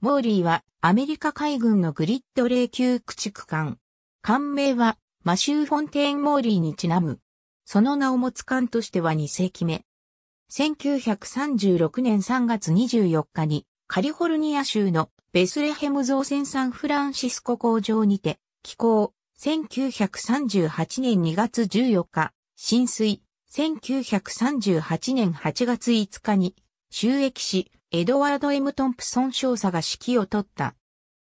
モーリーはアメリカ海軍のグリッド霊級駆逐艦。艦名はマシュー・フォンテーン・モーリーにちなむ。その名を持つ艦としては2世紀目。1936年3月24日にカリフォルニア州のベスレヘム造船サンフランシスコ工場にて寄港。1938年2月14日、浸水。1938年8月5日に収益し、エドワード・ M・ トンプソン少佐が指揮を取った。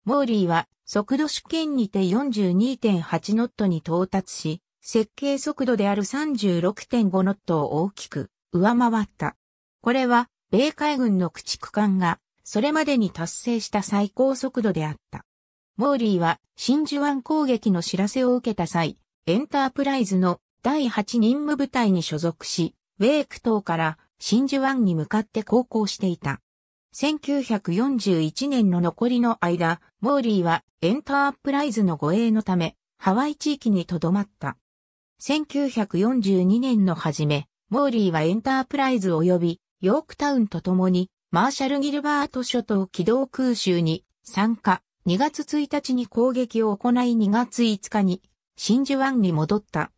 モーリーは速度試験にて42.8ノットに到達し、設計速度である36.5ノットを大きく上回った。これは米海軍の駆逐艦がそれまでに達成した最高速度であった。モーリーは真珠湾攻撃の知らせを受けた際、エンタープライズの第8任務部隊に所属し、ウェーク島から真珠湾に向かって航行していた。1941年の残りの間、モーリーはエンタープライズの護衛のため、ハワイ地域に留まった。1942年の初め、モーリーはエンタープライズ及びヨークタウンと共にマーシャル・ギルバート諸島機動空襲に参加。2月1日に攻撃を行い2月5日に真珠湾に戻った。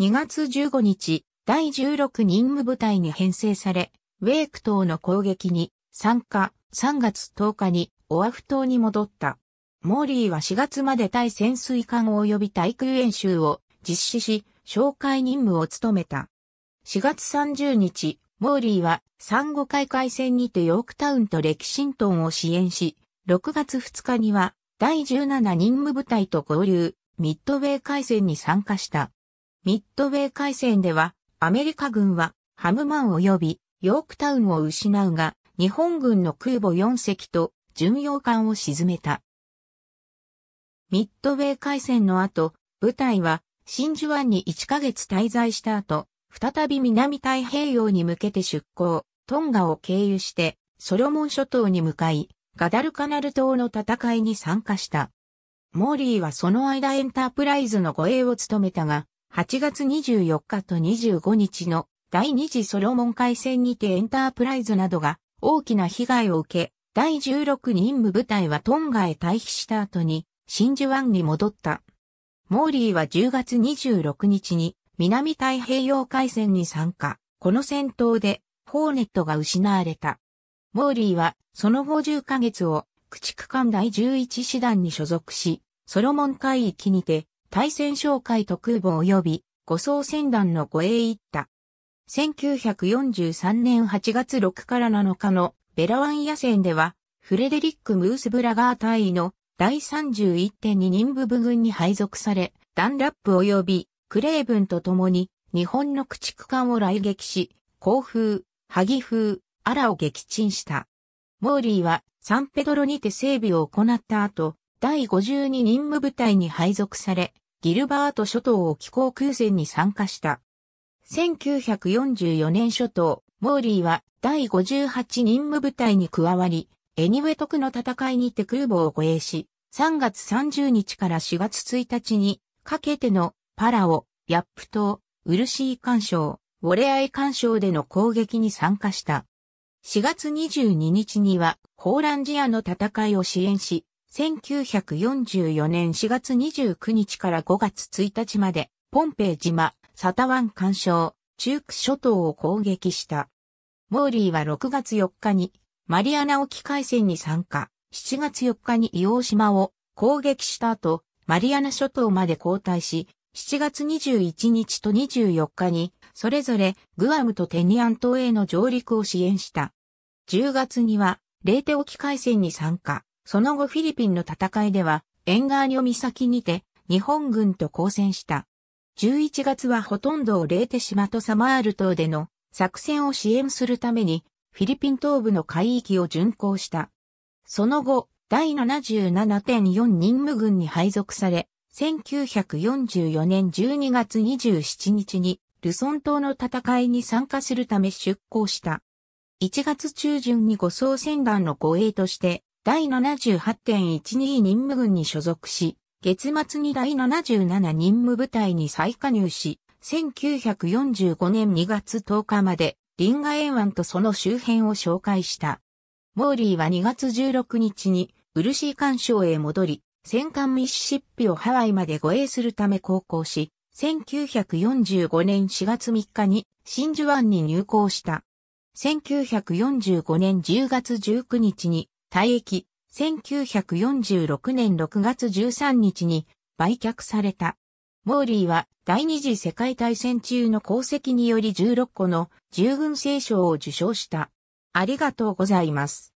2月15日、第16任務部隊に編成され、ウェイク島の攻撃に参加、3月10日にオアフ島に戻った。モーリーは4月まで対潜水艦及び対空演習を実施し、紹介任務を務めた。4月30日、モーリーは産後海海戦にてヨークタウンとレキシントンを支援し、6月2日には第17任務部隊と合流、ミッドウェー海戦に参加した。ミッドウェー海戦では、アメリカ軍はハムマン及びヨークタウンを失うが、日本軍の空母4隻と巡洋艦を沈めた。ミッドウェー海戦の後、部隊は真珠湾に1ヶ月滞在した後、再び南太平洋に向けて出港、トンガを経由して、ソロモン諸島に向かい、ガダルカナル島の戦いに参加した。モーリーはその間エンタープライズの護衛を務めたが、8月24日と25日の第二次ソロモン海戦にてエンタープライズなどが大きな被害を受け、第16任務部隊はトンガへ退避した後に、真珠湾に戻った。モーリーは10月26日に南太平洋海戦に参加。この戦闘でホーネットが失われた。モーリーはその後10ヶ月を駆逐艦第11師団に所属し、ソロモン海域にて対戦哨戒と空母及び護送船団の護衛行った。1943年8月6から7日のベラワン野戦では、フレデリック・ムース・ブラガー隊の第31.2人部部軍に配属され、ダンラップ及びクレーブンと共に日本の駆逐艦を来撃し、甲風、萩風、アラを撃沈した。モーリーはサンペドロにて整備を行った後、第52任務部隊に配属され、ギルバート諸島を気候空戦に参加した。1944年初頭、モーリーは第58任務部隊に加わり、エニウェトクの戦いにて空母を護衛し、3月30日から4月1日にかけてのパラオ、ヤップ島、ウルシー干渉、ウォレアイ干渉での攻撃に参加した。4月22日にはホーランジアの戦いを支援し、1944年4月29日から5月1日まで、ポンペイ島、サタワン干渉、中区諸島を攻撃した。モーリーは6月4日にマリアナ沖海戦に参加、7月4日に伊黄島を攻撃した後、マリアナ諸島まで後退し、7月21日と24日に、それぞれグアムとテニアン島への上陸を支援した。10月には、レーテ沖海戦に参加。その後フィリピンの戦いでは、エンガーニョ岬にて、日本軍と交戦した。11月はほとんどをレーテ島とサマール島での作戦を支援するためにフィリピン東部の海域を巡航した。その後、第77.4任務軍に配属され、1944年12月27日にルソン島の戦いに参加するため出港した。1月中旬に護送船団の護衛として、第78.12任務軍に所属し、月末に第77任務部隊に再加入し、1945年2月10日まで、リンガ沿岸とその周辺を紹介した。モーリーは2月16日に、ウルシー干渉へ戻り、戦艦ミシシッピをハワイまで護衛するため航行し、1945年4月3日に真珠湾に入港した。1945年10月19日に退役、1946年6月13日に売却された。モーリーは第二次世界大戦中の功績により16個の従軍聖賞を受賞した。ありがとうございます。